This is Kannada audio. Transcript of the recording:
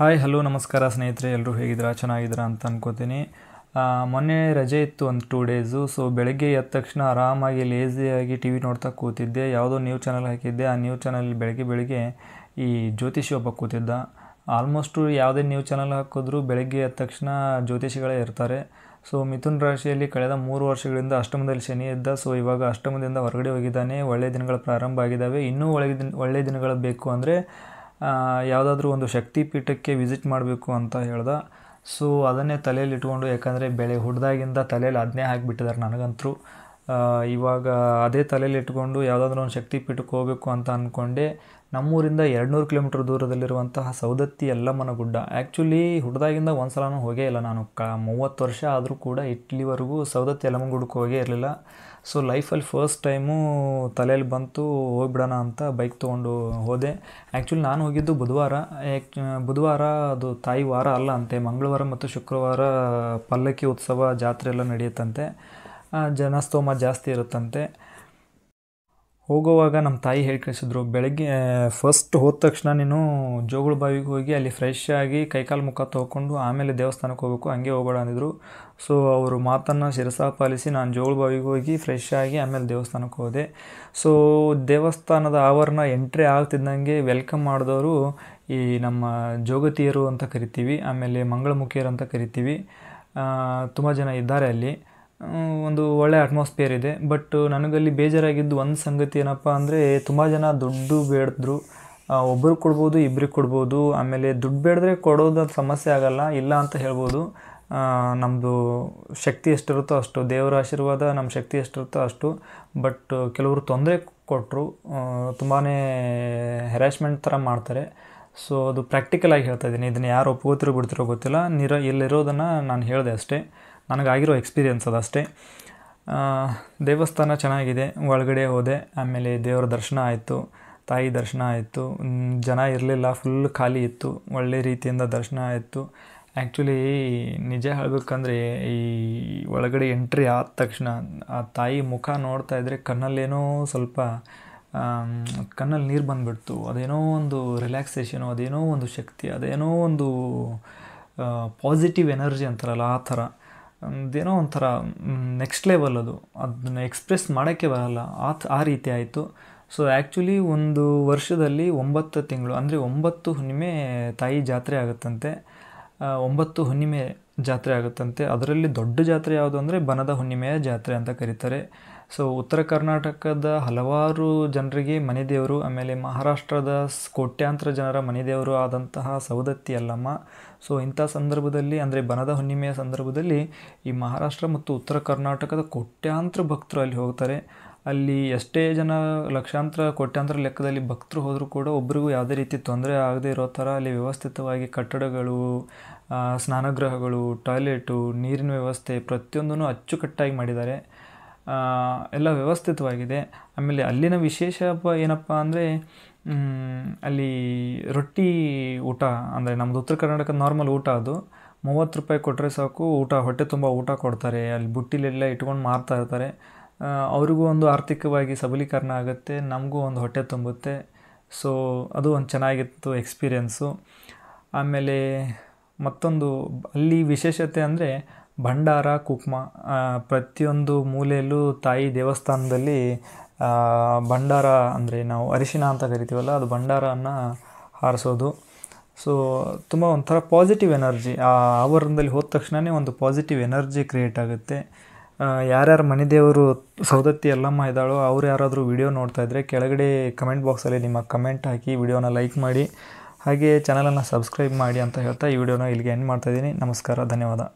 ಹಾಯ್ ಹಲೋ ನಮಸ್ಕಾರ ಸ್ನೇಹಿತರೆ ಎಲ್ಲರೂ ಹೇಗಿದ್ದೀರಾ ಚೆನ್ನಾಗಿದ್ದೀರಾ ಅಂತ ಅನ್ಕೋತೀನಿ ಮೊನ್ನೆ ರಜೆ ಇತ್ತು ಒಂದು ಟೂ ಡೇಸು ಸೊ ಬೆಳಗ್ಗೆ ಎದ್ದ ತಕ್ಷಣ ಆರಾಮಾಗಿ ಲೇಝಿಯಾಗಿ ಟಿ ವಿ ನೋಡ್ತಾ ಕೂತಿದ್ದೆ ಯಾವುದೋ ನ್ಯೂ ಚಾನಲ್ ಹಾಕಿದ್ದೆ ಆ ನ್ಯೂ ಚಾನಲ್ ಬೆಳಗ್ಗೆ ಬೆಳಗ್ಗೆ ಈ ಜ್ಯೋತಿಷಿ ಒಬ್ಬ ಕೂತಿದ್ದ ಆಲ್ಮೋಸ್ಟು ಯಾವುದೇ ನ್ಯೂ ಚಾನಲ್ ಹಾಕಿದ್ರು ಬೆಳಗ್ಗೆ ಎದ್ದ ತಕ್ಷಣ ಜ್ಯೋತಿಷಿಗಳೇ ಇರ್ತಾರೆ ಸೊ ಮಿಥುನ್ ರಾಶಿಯಲ್ಲಿ ಕಳೆದ ಮೂರು ವರ್ಷಗಳಿಂದ ಅಷ್ಟಮದಲ್ಲಿ ಶನಿ ಇದ್ದ ಸೊ ಇವಾಗ ಅಷ್ಟಮದಿಂದ ಹೊರಗಡೆ ಹೋಗಿದ್ದಾನೆ ಒಳ್ಳೆಯ ದಿನಗಳ ಪ್ರಾರಂಭ ಆಗಿದ್ದಾವೆ ಇನ್ನೂ ಒಳ್ಳೆ ದಿನ ಒಳ್ಳೆಯ ದಿನಗಳು ಬೇಕು ಅಂದರೆ ಯಾವುದಾದ್ರೂ ಒಂದು ಶಕ್ತಿ ಪೀಠಕ್ಕೆ ವಿಸಿಟ್ ಮಾಡಬೇಕು ಅಂತ ಹೇಳ್ದೆ ಸೊ ಅದನ್ನೇ ತಲೆಯಲ್ಲಿ ಇಟ್ಕೊಂಡು ಯಾಕಂದರೆ ಬೆಳೆ ಹುಡ್ದಾಗಿಂದ ತಲೆಯಲ್ಲಿ ಅದನ್ನೇ ಹಾಕಿಬಿಟ್ಟಿದ್ದಾರೆ ನನಗಂತೂ ಇವಾಗ ಅದೇ ತಲೆಯಲ್ಲಿ ಇಟ್ಕೊಂಡು ಯಾವುದಾದ್ರೂ ಒಂದು ಶಕ್ತಿ ಪೀಠಕ್ಕೆ ಹೋಗಬೇಕು ಅಂತ ಅಂದ್ಕೊಂಡೆ ನಮ್ಮೂರಿಂದ ಎರಡುನೂರು ಕಿಲೋಮೀಟ್ರ್ ದೂರದಲ್ಲಿರುವಂತಹ ಸೌದತ್ತಿ ಯಲ್ಲಮ್ಮನ ಗುಡ್ಡ ಆ್ಯಕ್ಚುಲಿ ಹುಡ್ದಾಗಿಂದ ಒಂದು ಸಲನೂ ಹೋಗೇ ಇಲ್ಲ ನಾನು ಕ ಮೂವತ್ತು ವರ್ಷ ಆದರೂ ಕೂಡ ಇಟ್ಲಿವರೆಗೂ ಸೌದತ್ತಿ ಎಲ್ಲಮ್ಮನ ಗುಡ್ಡಕ್ಕೆ ಹೋಗೇ ಇರಲಿಲ್ಲ ಸೊ ಲೈಫಲ್ಲಿ ಫಸ್ಟ್ ಟೈಮು ತಲೆಯಲ್ಲಿ ಬಂತು ಹೋಗ್ಬಿಡೋಣ ಅಂತ ಬೈಕ್ ತೊಗೊಂಡು ಹೋದೆ ಆ್ಯಕ್ಚುಲಿ ನಾನು ಹೋಗಿದ್ದು ಬುಧವಾರ ಯಾಕ್ ಬುಧವಾರ ಅದು ತಾಯಿ ವಾರ ಅಲ್ಲ ಅಂತೆ ಮಂಗಳವಾರ ಮತ್ತು ಶುಕ್ರವಾರ ಪಲ್ಲಕ್ಕಿ ಉತ್ಸವ ಜಾತ್ರೆ ಎಲ್ಲ ನಡೆಯುತ್ತಂತೆ ಜನಸ್ತೋಮ ಜಾಸ್ತಿ ಇರುತ್ತಂತೆ ಹೋಗುವಾಗ ನಮ್ಮ ತಾಯಿ ಹೇಳಿ ಕಳಿಸಿದ್ರು ಬೆಳಗ್ಗೆ ಫಸ್ಟ್ ಹೋದ ತಕ್ಷಣ ನೀನು ಜೋಗುಳ ಬಾವಿಗೆ ಹೋಗಿ ಅಲ್ಲಿ ಫ್ರೆಶ್ ಆಗಿ ಕೈಕಾಲು ಮುಖ ತೊಗೊಂಡು ಆಮೇಲೆ ದೇವಸ್ಥಾನಕ್ಕೆ ಹೋಗಬೇಕು ಹಂಗೆ ಹೋಗೋಣ ಅಂದಿದ್ರು ಸೊ ಅವರು ಮಾತನ್ನು ಶಿರಸಾ ಪಾಲಿಸಿ ನಾನು ಜೋಗುಳ ಬಾವಿಗೆ ಹೋಗಿ ಫ್ರೆಶ್ ಆಗಿ ಆಮೇಲೆ ದೇವಸ್ಥಾನಕ್ಕೆ ಹೋದೆ ಸೊ ದೇವಸ್ಥಾನದ ಆವರಣ ಎಂಟ್ರಿ ಆಗ್ತಿದ್ದಂಗೆ ವೆಲ್ಕಮ್ ಮಾಡಿದವರು ಈ ನಮ್ಮ ಜೋಗತಿಯರು ಅಂತ ಕರಿತೀವಿ ಆಮೇಲೆ ಮಂಗಳಮುಖಿಯರು ಅಂತ ಕರಿತೀವಿ ತುಂಬ ಜನ ಇದ್ದಾರೆ ಅಲ್ಲಿ ಒಂದು ಒಳ್ಳೆ ಅಟ್ಮಾಸ್ಫಿಯರ್ ಇದೆ ಬಟ್ ನನಗಲ್ಲಿ ಬೇಜಾರಾಗಿದ್ದು ಒಂದು ಸಂಗತಿ ಏನಪ್ಪ ಅಂದರೆ ತುಂಬ ಜನ ದುಡ್ಡು ಬೇಡಿದ್ರು ಒಬ್ಬರು ಕೊಡ್ಬೋದು ಇಬ್ಬರಿಗೆ ಕೊಡ್ಬೋದು ಆಮೇಲೆ ದುಡ್ಡು ಬೇಡಿದ್ರೆ ಕೊಡೋದು ಸಮಸ್ಯೆ ಆಗೋಲ್ಲ ಇಲ್ಲ ಅಂತ ಹೇಳ್ಬೋದು ನಮ್ಮದು ಶಕ್ತಿ ಎಷ್ಟಿರುತ್ತೋ ಅಷ್ಟು ದೇವರ ಆಶೀರ್ವಾದ ನಮ್ಮ ಶಕ್ತಿ ಎಷ್ಟಿರುತ್ತೋ ಅಷ್ಟು ಬಟ್ ಕೆಲವರು ತೊಂದರೆ ಕೊಟ್ಟರು ತುಂಬಾ ಹೆರಾಸ್ಮೆಂಟ್ ಥರ ಮಾಡ್ತಾರೆ ಸೊ ಅದು ಪ್ರಾಕ್ಟಿಕಲಾಗಿ ಹೇಳ್ತಾ ಇದ್ದೀನಿ ಇದನ್ನು ಯಾರು ಒಪ್ಕೋತಿರೋ ಬಿಡ್ತಿರೋ ಗೊತ್ತಿಲ್ಲ ನಿರ ಇಲ್ಲಿರೋದನ್ನು ನಾನು ಹೇಳಿದೆ ಅಷ್ಟೇ ನನಗಾಗಿರೋ ಎಕ್ಸ್ಪೀರಿಯೆನ್ಸ್ ಅದಷ್ಟೇ ದೇವಸ್ಥಾನ ಚೆನ್ನಾಗಿದೆ ಒಳಗಡೆ ಹೋದೆ ಆಮೇಲೆ ದೇವರ ದರ್ಶನ ಆಯಿತು ತಾಯಿ ದರ್ಶನ ಆಯಿತು ಜನ ಇರಲಿಲ್ಲ ಫುಲ್ ಖಾಲಿ ಇತ್ತು ಒಳ್ಳೆ ರೀತಿಯಿಂದ ದರ್ಶನ ಆಯಿತು ಆ್ಯಕ್ಚುಲಿ ನಿಜ ಹೇಳಬೇಕಂದ್ರೆ ಈ ಒಳಗಡೆ ಎಂಟ್ರಿ ಆದ ತಕ್ಷಣ ಆ ತಾಯಿ ಮುಖ ನೋಡ್ತಾ ಇದ್ದರೆ ಕಣ್ಣಲ್ಲೇನೋ ಸ್ವಲ್ಪ ಕಣ್ಣಲ್ಲಿ ನೀರು ಬಂದುಬಿಡ್ತು ಅದೇನೋ ಒಂದು ರಿಲ್ಯಾಕ್ಸೇಷನು ಅದೇನೋ ಒಂದು ಶಕ್ತಿ ಅದೇನೋ ಒಂದು ಪಾಸಿಟಿವ್ ಎನರ್ಜಿ ಅಂತಾರಲ್ಲ ಆ ಥರ ಅದೇನೋ ಒಂಥರ ನೆಕ್ಸ್ಟ್ ಲೆವೆಲ್ ಅದು ಅದನ್ನು ಎಕ್ಸ್ಪ್ರೆಸ್ ಮಾಡೋಕ್ಕೆ ಬರಲ್ಲ ಆ ಆ ರೀತಿ ಆಯಿತು ಸೊ ಆ್ಯಕ್ಚುಲಿ ಒಂದು ವರ್ಷದಲ್ಲಿ ಒಂಬತ್ತು ತಿಂಗಳು ಅಂದರೆ ಒಂಬತ್ತು ಹುಣ್ಣಿಮೆ ತಾಯಿ ಜಾತ್ರೆ ಆಗುತ್ತಂತೆ ಒಂಬತ್ತು ಹುಣ್ಣಿಮೆ ಜಾತ್ರೆ ಆಗುತ್ತಂತೆ ಅದರಲ್ಲಿ ದೊಡ್ಡ ಜಾತ್ರೆ ಯಾವುದು ಅಂದರೆ ಬನದ ಹುಣ್ಣಿಮೆಯ ಜಾತ್ರೆ ಅಂತ ಕರೀತಾರೆ ಸೊ ಉತ್ತರ ಕರ್ನಾಟಕದ ಹಲವಾರು ಜನರಿಗೆ ಮನೆ ದೇವರು ಆಮೇಲೆ ಮಹಾರಾಷ್ಟ್ರದ ಕೋಟ್ಯಾಂತರ ಜನರ ಮನೆ ದೇವರು ಆದಂತಹ ಸೌದತ್ತಿ ಅಲ್ಲಮ್ಮ ಸೊ ಇಂಥ ಸಂದರ್ಭದಲ್ಲಿ ಅಂದರೆ ಬನದ ಹುಣ್ಣಿಮೆಯ ಸಂದರ್ಭದಲ್ಲಿ ಈ ಮಹಾರಾಷ್ಟ್ರ ಮತ್ತು ಉತ್ತರ ಕರ್ನಾಟಕದ ಕೋಟ್ಯಾಂತರ ಭಕ್ತರು ಅಲ್ಲಿ ಹೋಗ್ತಾರೆ ಅಲ್ಲಿ ಎಷ್ಟೇ ಜನ ಲಕ್ಷಾಂತರ ಕೋಟ್ಯಾಂತರ ಲೆಕ್ಕದಲ್ಲಿ ಭಕ್ತರು ಹೋದರೂ ಕೂಡ ಒಬ್ಬರಿಗೂ ಯಾವುದೇ ರೀತಿ ತೊಂದರೆ ಆಗದೆ ಇರೋ ಥರ ಅಲ್ಲಿ ವ್ಯವಸ್ಥಿತವಾಗಿ ಕಟ್ಟಡಗಳು ಸ್ನಾನಗೃಹಗಳು ಟಾಯ್ಲೆಟು ನೀರಿನ ವ್ಯವಸ್ಥೆ ಪ್ರತಿಯೊಂದನ್ನು ಅಚ್ಚುಕಟ್ಟಾಗಿ ಮಾಡಿದ್ದಾರೆ ಎಲ್ಲ ವ್ಯವಸ್ಥಿತವಾಗಿದೆ ಆಮೇಲೆ ಅಲ್ಲಿನ ವಿಶೇಷ ಏನಪ್ಪ ಅಂದರೆ ಅಲ್ಲಿ ರೊಟ್ಟಿ ಊಟ ಅಂದರೆ ನಮ್ಮದು ಉತ್ತರ ಕರ್ನಾಟಕದ ನಾರ್ಮಲ್ ಊಟ ಅದು ಮೂವತ್ತು ರೂಪಾಯಿ ಕೊಟ್ಟರೆ ಸಾಕು ಊಟ ಹೊಟ್ಟೆ ತುಂಬ ಊಟ ಕೊಡ್ತಾರೆ ಅಲ್ಲಿ ಬುಟ್ಟಿಲೆಲ್ಲ ಇಟ್ಕೊಂಡು ಮಾರ್ತಾ ಇರ್ತಾರೆ ಅವ್ರಿಗೂ ಒಂದು ಆರ್ಥಿಕವಾಗಿ ಸಬಲೀಕರಣ ಆಗುತ್ತೆ ನಮಗೂ ಒಂದು ಹೊಟ್ಟೆ ತುಂಬುತ್ತೆ ಸೊ ಅದು ಒಂದು ಚೆನ್ನಾಗಿತ್ತು ಎಕ್ಸ್ಪೀರಿಯೆನ್ಸು ಆಮೇಲೆ ಮತ್ತೊಂದು ಅಲ್ಲಿ ವಿಶೇಷತೆ ಅಂದರೆ ಭಂಡಾರ ಕುಕ್ಮ ಪ್ರತಿಯೊಂದು ಮೂಲೆಯಲ್ಲೂ ತಾಯಿ ದೇವಸ್ಥಾನದಲ್ಲಿ ಭಂಡಾರ ಅಂದರೆ ನಾವು ಅರಿಶಿನ ಅಂತ ಕರಿತೀವಲ್ಲ ಅದು ಭಂಡಾರವನ್ನು ಹಾರಿಸೋದು ಸೊ ತುಂಬ ಒಂಥರ ಪಾಸಿಟಿವ್ ಎನರ್ಜಿ ಆ ಆವರಣದಲ್ಲಿ ಹೋದ ತಕ್ಷಣವೇ ಒಂದು ಪಾಸಿಟಿವ್ ಎನರ್ಜಿ ಕ್ರಿಯೇಟ್ ಆಗುತ್ತೆ ಯಾರ್ಯಾರು ಮನೆದೇವರು ಸೌದತ್ತಿ ಎಲ್ಲಮ್ಮ ಇದ್ದಾಳೋ ಅವ್ರು ಯಾರಾದರೂ ವಿಡಿಯೋ ನೋಡ್ತಾ ಇದ್ದರೆ ಕೆಳಗಡೆ ಕಮೆಂಟ್ ಬಾಕ್ಸಲ್ಲಿ ನಿಮ್ಮ ಕಮೆಂಟ್ ಹಾಕಿ ವಿಡಿಯೋನ ಲೈಕ್ ಮಾಡಿ ಹಾಗೆ ಚಾನಲನ್ನು ಸಬ್ಸ್ಕ್ರೈಬ್ ಮಾಡಿ ಅಂತ ಹೇಳ್ತಾ ಈ ವಿಡಿಯೋನ ಇಲ್ಲಿಗೆ ಎಂಡ್ ಮಾಡ್ತಾಯಿದ್ದೀನಿ ನಮಸ್ಕಾರ ಧನ್ಯವಾದ